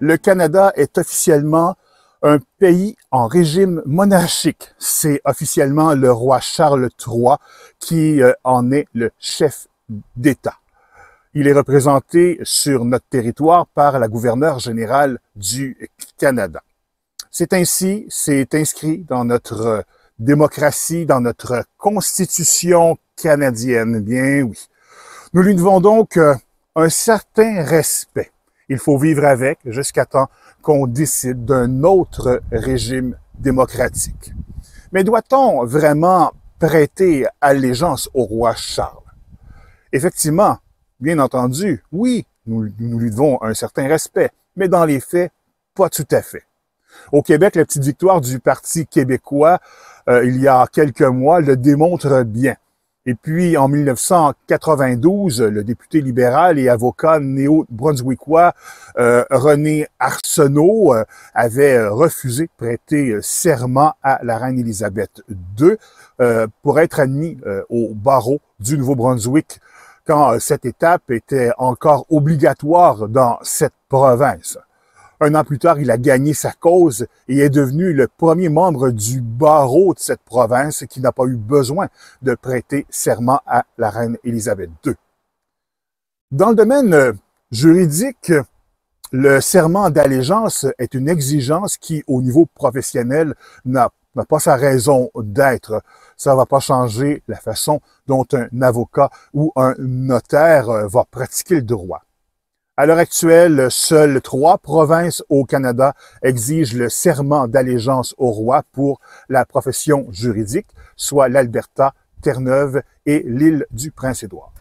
le Canada est officiellement un pays en régime monarchique. C'est officiellement le roi Charles III qui euh, en est le chef d'État. Il est représenté sur notre territoire par la gouverneure générale du Canada. C'est ainsi, c'est inscrit dans notre euh, démocratie, dans notre constitution canadienne. Bien oui. Nous lui devons donc euh, un certain respect. Il faut vivre avec jusqu'à temps qu'on décide d'un autre régime démocratique. Mais doit-on vraiment prêter allégeance au roi Charles? Effectivement, bien entendu, oui, nous, lui devons un certain respect, mais dans les faits, pas tout à fait. Au Québec, la petite victoire du Parti québécois euh, il y a quelques mois le démontre bien. Et puis, en 1992, le député libéral et avocat néo-brunswickois euh, René Arsenault euh, avait refusé de prêter serment à la reine Élisabeth II euh, pour être admis au barreau du Nouveau-Brunswick quand cette étape était encore obligatoire dans cette province. Un an plus tard, il a gagné sa cause et est devenu le premier membre du barreau de cette province qui n'a pas eu besoin de prêter serment à la reine Élisabeth II. Dans le domaine euh, juridique, le serment d'allégeance est une exigence qui, au niveau professionnel, n'a pas sa raison d'être. Ça ne va pas changer la façon dont un avocat ou un notaire euh, va pratiquer le droit. À l'heure actuelle, seules trois provinces au Canada exigent le serment d'allégeance au roi pour la profession juridique, soit l'Alberta, Terre-Neuve et l'île du Prince-Édouard.